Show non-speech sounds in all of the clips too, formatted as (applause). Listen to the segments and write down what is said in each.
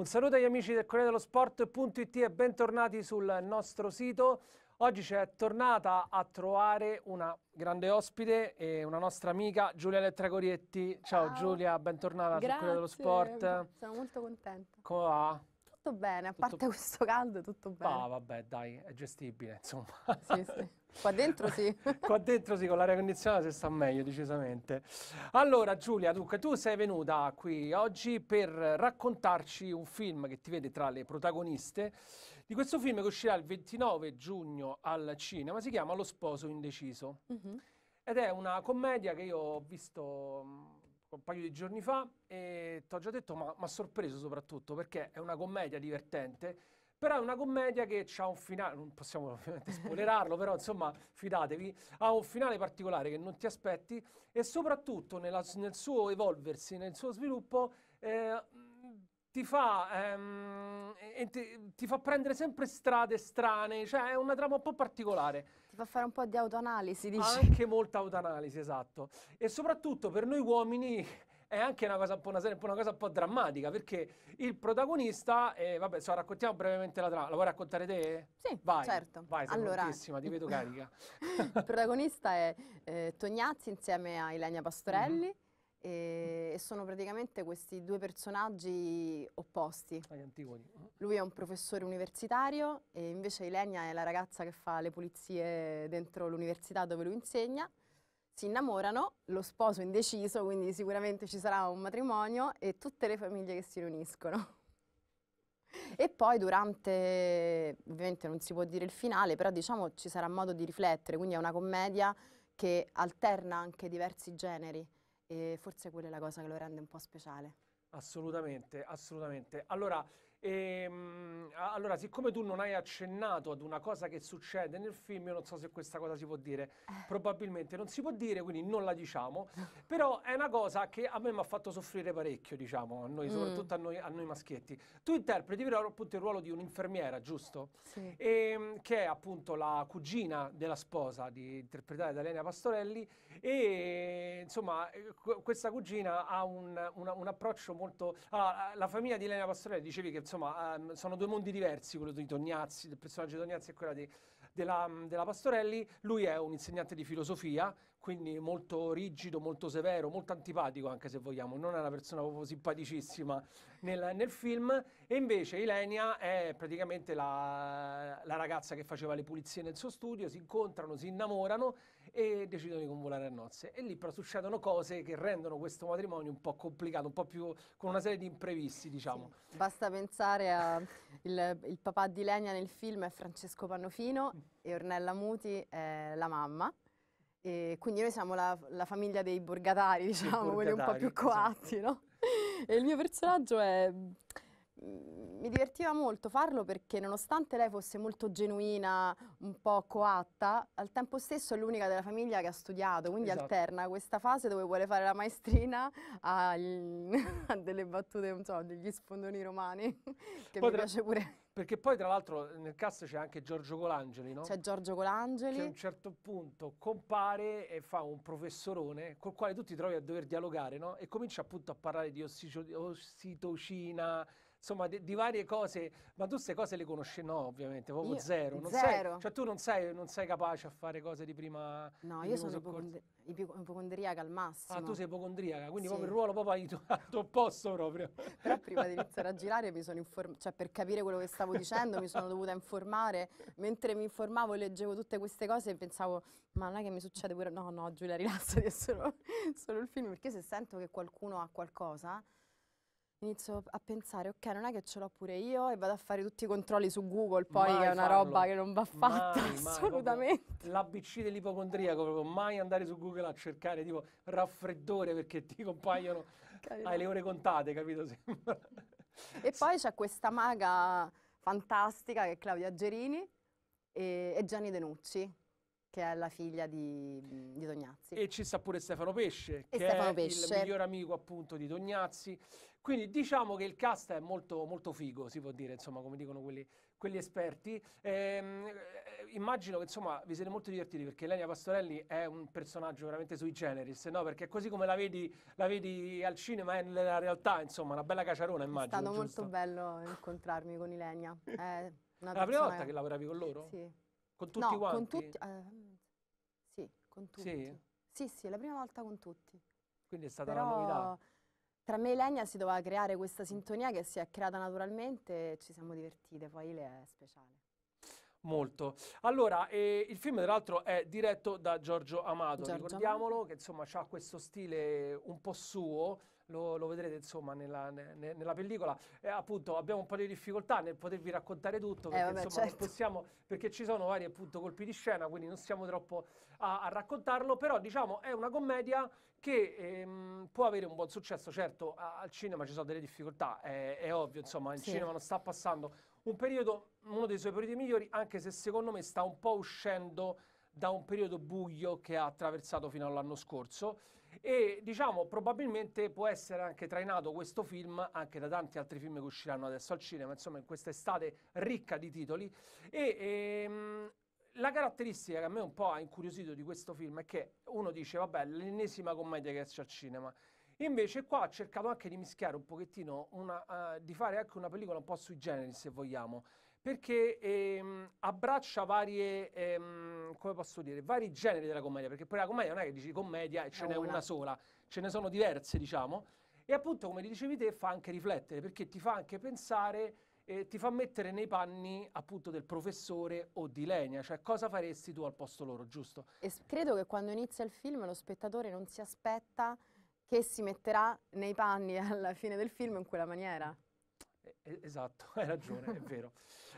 Un saluto agli amici del Corriere dello Sport.it e bentornati sul nostro sito. Oggi c'è tornata a trovare una grande ospite e una nostra amica Giulia Lettragorietti. Ciao, Ciao. Giulia, bentornata Grazie. sul Corriere dello Sport. Sono molto contenta. Come va? Tutto bene, a tutto... parte questo caldo, tutto bene. Ah, vabbè, dai, è gestibile, insomma. Sì, sì. (laughs) Qua dentro sì. (laughs) Qua dentro sì, con l'aria condizionata si sta meglio decisamente. Allora Giulia, dunque tu sei venuta qui oggi per raccontarci un film che ti vede tra le protagoniste di questo film che uscirà il 29 giugno al cinema, si chiama Lo sposo indeciso. Mm -hmm. Ed è una commedia che io ho visto mm, un paio di giorni fa e ti ho già detto, ma mi ha sorpreso soprattutto perché è una commedia divertente però è una commedia che ha un finale, non possiamo ovviamente spoilerarlo, però insomma fidatevi, ha un finale particolare che non ti aspetti e soprattutto nella, nel suo evolversi, nel suo sviluppo, eh, ti fa, ehm, ti, ti fa, prendere sempre strade strane, cioè è una trama un po' particolare. Ti fa fare un po' di autoanalisi, dici. Anche molta autoanalisi, esatto. E soprattutto per noi uomini è anche una cosa, una, serie, una cosa un po' drammatica perché il protagonista, eh, vabbè, so, raccontiamo brevemente la trama, la vuoi raccontare te? Sì, vai, certo. Vai, sei allora, ti vedo carica. (laughs) il protagonista è eh, Tognazzi insieme a Ilenia Pastorelli. Mm-hmm. E, e sono praticamente questi due personaggi opposti. Ah, lui è un professore universitario e invece Ilenia è la ragazza che fa le pulizie dentro l'università dove lui insegna si innamorano, lo sposo indeciso, quindi sicuramente ci sarà un matrimonio e tutte le famiglie che si riuniscono. E poi durante, ovviamente non si può dire il finale, però diciamo ci sarà modo di riflettere, quindi è una commedia che alterna anche diversi generi e forse quella è la cosa che lo rende un po' speciale. Assolutamente, assolutamente. Allora, e, ehm, allora, siccome tu non hai accennato ad una cosa che succede nel film, io non so se questa cosa si può dire, eh. probabilmente non si può dire, quindi non la diciamo, però è una cosa che a me mi ha fatto soffrire parecchio, diciamo, a noi, mm. soprattutto a noi, a noi, maschietti. Tu interpreti però appunto il ruolo di un'infermiera, giusto? Sì. E, ehm, che è appunto la cugina della sposa, di, interpretata da Elena Pastorelli, e insomma eh, questa cugina ha un, una, un approccio molto... Allora, la famiglia di Elena Pastorelli, dicevi che insomma, um, sono due mondi diversi, quello di Tognazzi, del personaggio di Tognazzi e quello della, della Pastorelli. Lui è un insegnante di filosofia quindi molto rigido, molto severo, molto antipatico anche se vogliamo, non è una persona proprio simpaticissima nel, nel film e invece Ilenia è praticamente la, la, ragazza che faceva le pulizie nel suo studio, si incontrano, si innamorano e decidono di convolare a nozze e lì però succedono cose che rendono questo matrimonio un po' complicato, un po' più con una serie di imprevisti diciamo. Sì. Basta pensare al il papà di Ilenia nel film è Francesco Pannofino e Ornella Muti è la mamma e quindi noi siamo la, la famiglia dei borgatari, diciamo, quelli un po' più esatto. coatti, esatto. no? E il mio personaggio è... Mm, mi divertiva molto farlo perché nonostante lei fosse molto genuina, un po' coatta, al tempo stesso è l'unica della famiglia che ha studiato, quindi esatto. alterna questa fase dove vuole fare la maestrina a, (laughs) a delle battute, non so, degli sfondoni romani, (laughs) che Potre... mi piace pure perché poi, tra l'altro, nel cast c'è anche Giorgio Colangeli, no? C'è Giorgio Colangeli. Che a un certo punto compare e fa un professorone col quale tu ti trovi a dover dialogare, no? E comincia appunto a parlare di ossitocina, insomma di, di, varie cose, ma tu queste cose le conosci? No, ovviamente, proprio io, zero. Non zero. Sei, cioè tu non sei, non sei, capace a fare cose di prima... No, io sono ipocondri- ipocondriaca al massimo. Ah, tu sei ipocondriaca, quindi sì. proprio il ruolo proprio aiuto al (laughs) tuo posto proprio. (laughs) Però prima di iniziare a girare mi sono informata, cioè per capire quello che stavo dicendo mi sono dovuta informare, mentre mi informavo leggevo tutte queste cose e pensavo, ma non è che mi succede pure... No, no, Giulia, rilassati, è solo, solo il film, perché se sento che qualcuno ha qualcosa inizio a pensare, ok, non è che ce l'ho pure io e vado a fare tutti i controlli su Google, poi mai è una farlo. roba che non va fatta mai, assolutamente. L'ABC dell'ipocondriaco, proprio mai andare su Google a cercare tipo raffreddore perché ti compaiono, hai (laughs) le ore contate, capito? E poi c'è questa maga fantastica che è Claudia Gerini e, e Gianni Denucci che è la figlia di, di Dognazzi. E ci sta pure Stefano Pesce, e che Stefano è Pesce. il miglior amico appunto di Dognazzi. Quindi diciamo che il cast è molto, molto figo, si può dire, insomma, come dicono quelli, quelli esperti. Ehm, eh, immagino che insomma vi siete molto divertiti perché Elenia Pastorelli è un personaggio veramente sui generis, no? Perché così come la vedi, la vedi al cinema è nella realtà, insomma, una bella caciarona, immagino. È stato giusto? molto bello incontrarmi con Ilenia. È, è la prima volta che lavoravi con loro? Sì. Con tutti no, quanti? Con tutti, eh, sì, con tutti. Sì? sì? sì, la prima volta con tutti. Quindi è stata Però, una novità. Tra me e Lenia si doveva creare questa sintonia che si è creata naturalmente e ci siamo divertite, poi le è speciale. Molto. Allora, eh, il film tra l'altro è diretto da Giorgio Amato, Giorgio ricordiamolo, Amato. che insomma ha questo stile un po' suo, lo, lo vedrete insomma nella, ne, nella pellicola. Eh, appunto abbiamo un po' di difficoltà nel potervi raccontare tutto eh, perché, eh, vabbè, insomma, certo. possiamo, perché ci sono vari appunto colpi di scena, quindi non siamo troppo a, a raccontarlo, però diciamo è una commedia che ehm, può avere un buon successo, certo al cinema ci sono delle difficoltà, è, è ovvio, insomma il sì. cinema non sta passando un periodo, uno dei suoi periodi migliori, anche se secondo me sta un po' uscendo da un periodo buio che ha attraversato fino all'anno scorso e diciamo probabilmente può essere anche trainato questo film anche da tanti altri film che usciranno adesso al cinema, insomma in quest'estate ricca di titoli e ehm, la caratteristica che a me un po' ha incuriosito di questo film è che uno dice vabbè l'ennesima commedia che esce al cinema Invece qua ha cercato anche di mischiare un pochettino, una, uh, di fare anche una pellicola un po' sui generi se vogliamo, perché ehm, abbraccia varie, ehm, come posso dire, vari generi della commedia, perché poi la commedia non è che dici commedia e ce n'è una sola, ce ne sono diverse, diciamo, e appunto, come dicevi te, fa anche riflettere, perché ti fa anche pensare, eh, ti fa mettere nei panni appunto del professore o di Lenia, cioè cosa faresti tu al posto loro, giusto? E credo che quando inizia il film lo spettatore non si aspetta che si metterà nei panni alla fine del film in quella maniera. Esatto, (laughs) hai ragione, è vero.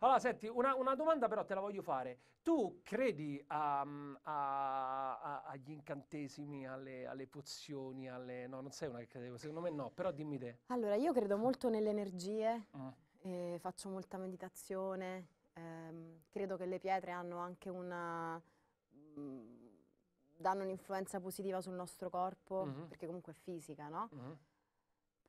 Allora, senti, una, una, domanda però te la voglio fare. Tu credi a, um, a, a, agli incantesimi, alle, alle pozioni, alle... No, non sei una che crede, secondo me no, però dimmi te. Allora, io credo molto nelle energie, mm. eh, faccio molta meditazione, ehm, credo che le pietre hanno anche una... danno un'influenza positiva sul nostro corpo, mm -hmm. perché comunque è fisica, no? Mm -hmm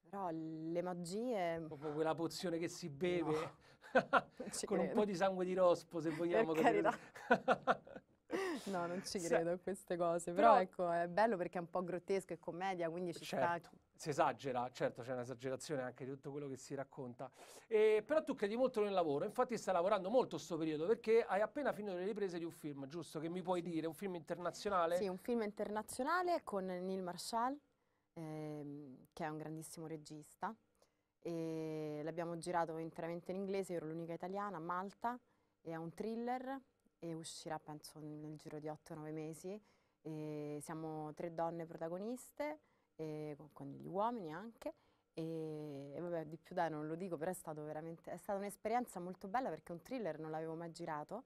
però le magie... Proprio quella pozione che si beve no, (laughs) con un po' di sangue di rospo, se vogliamo. Per carità. (laughs) no, non ci credo a queste cose. Però, Però, ecco, è bello perché è un po' grottesco e commedia, quindi ci certo. sta si esagera, certo c'è un'esagerazione anche di tutto quello che si racconta, eh, però tu credi molto nel lavoro, infatti stai lavorando molto questo periodo perché hai appena finito le riprese di un film, giusto? Che mi puoi dire, un film internazionale? Sì, un film internazionale con Neil Marshall, ehm, che è un grandissimo regista. l'abbiamo girato interamente in inglese, ero l'unica italiana, a Malta, e è un thriller e uscirà penso nel giro di 8-9 mesi. E siamo tre donne protagoniste, con, con, gli uomini anche, e, e, vabbè di più dai non lo dico, però è, è stata un'esperienza molto bella perché un thriller non l'avevo mai girato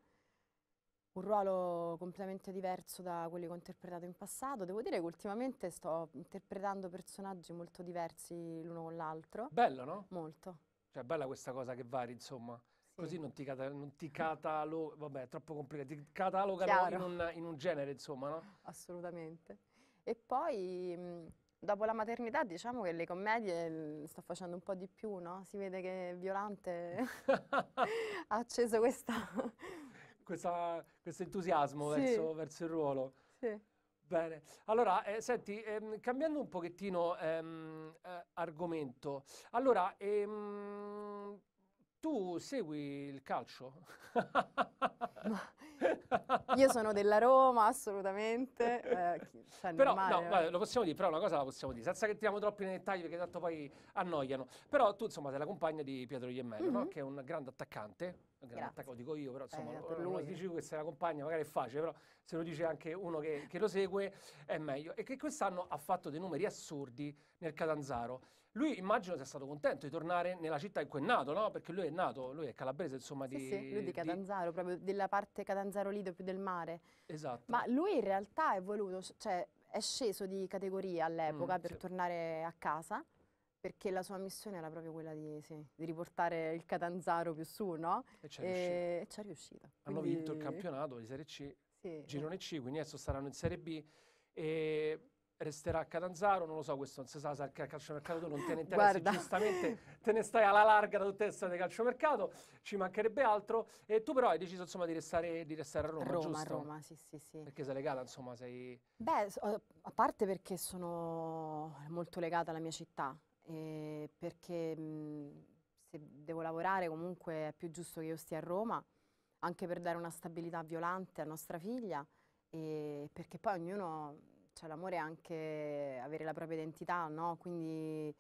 un ruolo completamente diverso da quelli che ho interpretato in passato. Devo dire che ultimamente sto interpretando personaggi molto diversi l'uno con l'altro. Bello, no? Molto. Cioè, bella questa cosa che vari, insomma. Sì. Così non ti, cata non ti catalo vabbè, è troppo complicato, ti cataloga in un, in un, genere, insomma, no? Assolutamente. E poi, dopo la maternità, diciamo che le commedie sto facendo un po' di più, no? Si vede che Violante (laughs) (laughs) ha acceso questa questo entusiasmo sì. verso, verso, il ruolo. Sì. Bene, allora eh, senti, ehm, cambiando un pochettino ehm, eh, argomento, allora ehm, tu segui il calcio? Io sono della Roma, assolutamente. Eh, cioè, però, normale, no, eh. lo possiamo dire, però una cosa la possiamo dire, senza che entriamo troppi nei dettagli perché tanto poi annoiano. Però tu, insomma, sei la compagna di Pietro Iemmello, mm-hmm. no? Mhm. che è un grande attaccante. Un grande attacco, lo dico io, però eh, insomma, eh, per lo dici che sei la compagna, magari è facile, però se lo dice anche uno che, che lo segue è meglio. E che quest'anno ha fatto dei numeri assurdi nel Catanzaro. Lui immagino sia stato contento di tornare nella città in cui è nato, no? Perché lui è nato, lui è calabrese, insomma, sì, di... Sì, lui di Catanzaro, di... proprio della parte Catanzaro Lido più del mare. Esatto. Ma lui in realtà è voluto, cioè è sceso di categoria all'epoca mm, per sì. tornare a casa, perché la sua missione era proprio quella di, sì, di riportare il Catanzaro più su, no? E ci è riuscito. riuscito. Hanno vinto il campionato di Serie C, sì, Girone C, quindi adesso saranno in Serie B. E resterà a Catanzaro, non lo so, questo non si sa, se che al calciomercato tu non te ne interessi, giustamente te ne stai alla larga da tutte le strade del calciomercato, ci mancherebbe altro, e tu però hai deciso insomma di restare, di restare a Roma, Roma giusto? Roma, sì sì sì. Perché sei legata insomma, sei... Beh, eh, a parte perché sono molto legata alla mia città, eh, perché mh, mm, se devo lavorare comunque è più giusto che io stia a Roma, anche per dare una stabilità violante a nostra figlia, perché poi ognuno cioè l'amore è anche avere la propria identità, no? Quindi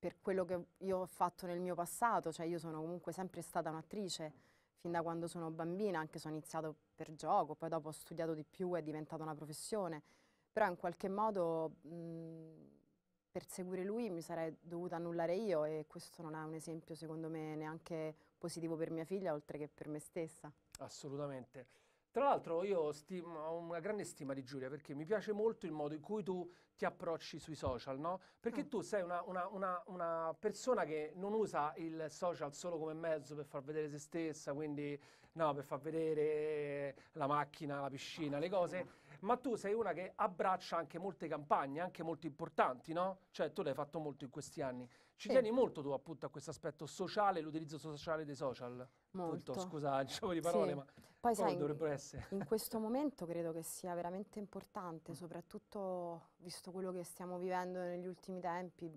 per quello che io ho fatto nel mio passato, cioè io sono comunque sempre stata un'attrice, fin da quando sono bambina, anche se ho iniziato per gioco, poi dopo ho studiato di più, è diventata una professione, però in qualche modo mh, per seguire lui mi sarei dovuta annullare io e questo non è un esempio secondo me neanche positivo per mia figlia, oltre che per me stessa. Assolutamente. Tra l'altro io stimo, ho una grande stima di Giulia perché mi piace molto il modo in cui tu ti approcci sui social, no? Perché mm. tu sei una, una, una, una, persona che non usa il social solo come mezzo per far vedere se stessa, quindi no, per far vedere la macchina, la piscina, le cose, ma tu sei una che abbraccia anche molte campagne, anche molto importanti, no? Cioè tu l'hai fatto molto in questi anni. Ci sì. tieni molto tu appunto a questo aspetto sociale, l'utilizzo sociale dei social? Molto. Punto, scusa, (laughs) diciamo di parole, sì. ma poi sai, dovrebbero essere. In questo (laughs) momento credo che sia veramente importante, mm. soprattutto visto quello che stiamo vivendo negli ultimi tempi.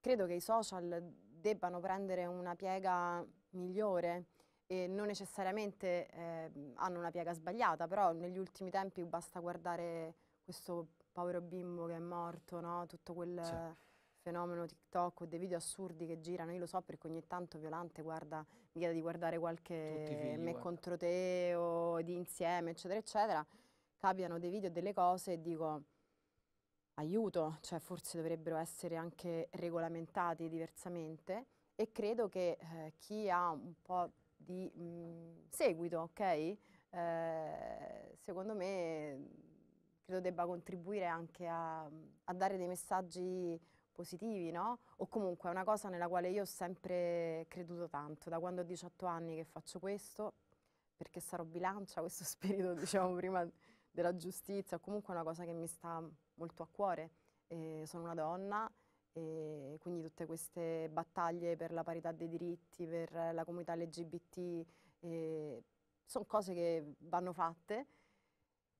Credo che i social debbano prendere una piega migliore e non necessariamente eh, hanno una piega sbagliata, però negli ultimi tempi basta guardare questo povero bimbo che è morto, no? tutto quel... Sì fenomeno TikTok o dei video assurdi che girano, io lo so perché ogni tanto Violante guarda, mi chiede di guardare qualche figli, me guarda. Eh. contro te o di insieme, eccetera, eccetera, capitano dei video e delle cose e dico aiuto, cioè forse dovrebbero essere anche regolamentati diversamente e credo che eh, chi ha un po' di mh, mm, seguito, ok? Eh, secondo me mm, credo debba contribuire anche a, a dare dei messaggi positivi, no? O comunque è una cosa nella quale io ho sempre creduto tanto, da quando ho 18 anni che faccio questo, perché sarò bilancia, (laughs) questo spirito, diciamo, prima della giustizia, comunque è una cosa che mi sta molto a cuore. E sono una donna e quindi tutte queste battaglie per la parità dei diritti, per la comunità LGBT, sono cose che vanno fatte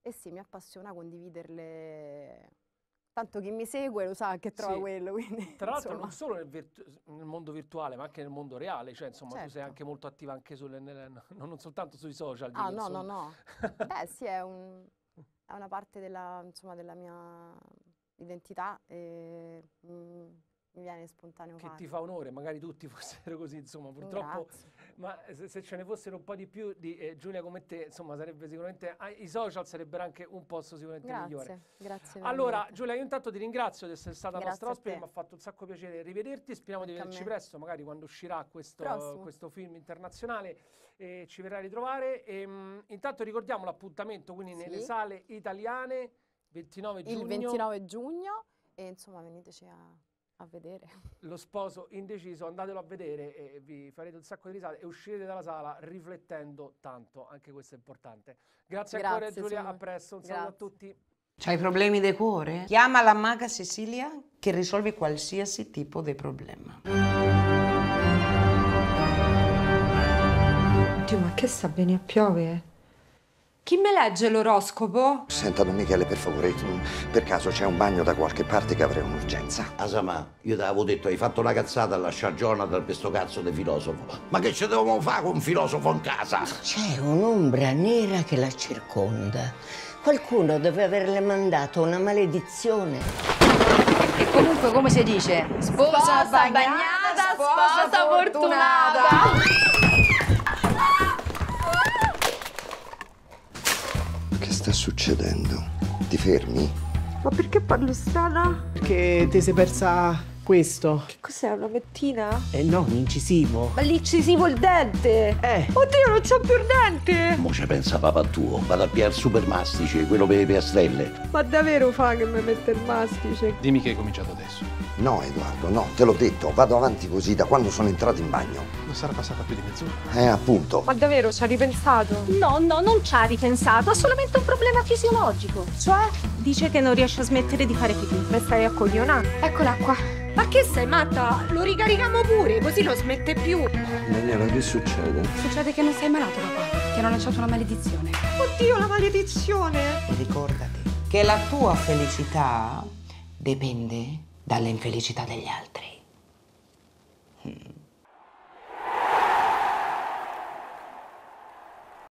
e sì, mi appassiona condividerle tanto chi mi segue lo sa che trova sì. quello. (laughs) Quindi, Tra l'altro non solo nel, virtu- nel, mondo virtuale, ma anche nel mondo reale, cioè insomma certo. tu sei certo. anche molto attiva anche sulle, nelle, no, (laughs) non soltanto sui social. Ah no, no, no, (laughs) Beh sì, è, un, è una parte della, insomma, della mia identità. E, mh, mm, viene spontaneo Che farlo. ti fa onore, magari tutti (laughs) fossero così, insomma, oh, purtroppo. Grazie. Ma se, se, ce ne fossero un po' di più di eh, Giulia come te, insomma, sarebbe sicuramente, eh, i social sarebbero anche un posto sicuramente grazie, migliore. Grazie. Allora, veramente. Giulia, io intanto ti ringrazio di essere stata grazie nostra ospite, mi ha fatto un sacco piacere rivederti, speriamo di vederci presto, magari quando uscirà questo, questo film internazionale eh, ci verrai a ritrovare. E, ehm, mh, intanto ricordiamo l'appuntamento, quindi sì. nelle sale italiane. 29 giugno. Il 29 giugno e insomma veniteci a a vedere. Lo sposo indeciso, andatelo a vedere e vi farete un sacco di risate e uscirete dalla sala riflettendo tanto, anche questo è importante. Grazie, Grazie ancora Giulia, sono... a presto, un Grazie. saluto a tutti. C'hai problemi di cuore? Chiama la maga Cecilia che risolve qualsiasi tipo di problema. Dio, ma che sta bene a piovere? Chi mi legge l'oroscopo? Senta, Don Michele, per favore, per caso c'è un bagno da qualche parte che avrei un'urgenza? Asama, io ti avevo detto, hai fatto la cazzata a lasciare Jonathan per questo cazzo di filosofo. Ma che ci dovevamo fare con un filosofo in casa? C'è un'ombra nera che la circonda. Qualcuno deve averle mandato una maledizione. E comunque, come si dice? Sposa, sposa bagnata, sposa, sposa fortunata. fortunata. succedendo? Ti fermi? Ma perché parlo strana? Perché ti sei persa questo. Che cos'è, una pettina? Eh no, un incisivo. Ma l'incisivo il dente! Eh! Oddio, non c'ho più il dente! Mo ci pensa papà tuo, vado a piare super mastice, quello per le piastrelle. Ma davvero fa che mi mette il mastice? Dimmi che hai cominciato adesso. No, Edoardo, no, te l'ho detto, vado avanti così da quando sono entrato in bagno. Non sarà passata più di mezz'ora. Eh, appunto. Ma davvero ci ha ripensato? No, no, non ci ha ripensato. Ha solamente un problema fisiologico. Cioè? Dice che non riesce a smettere di fare pipì. Beh, stai accoglionando. Ecco l'acqua. Ma che sei matta? Lo ricarichiamo pure, così non smette più. Daniela, che succede? Succede che non sei malato, papà. Che hanno lanciato una maledizione. Oddio, la maledizione! ricordati che la tua felicità dipende dall'infelicità degli altri.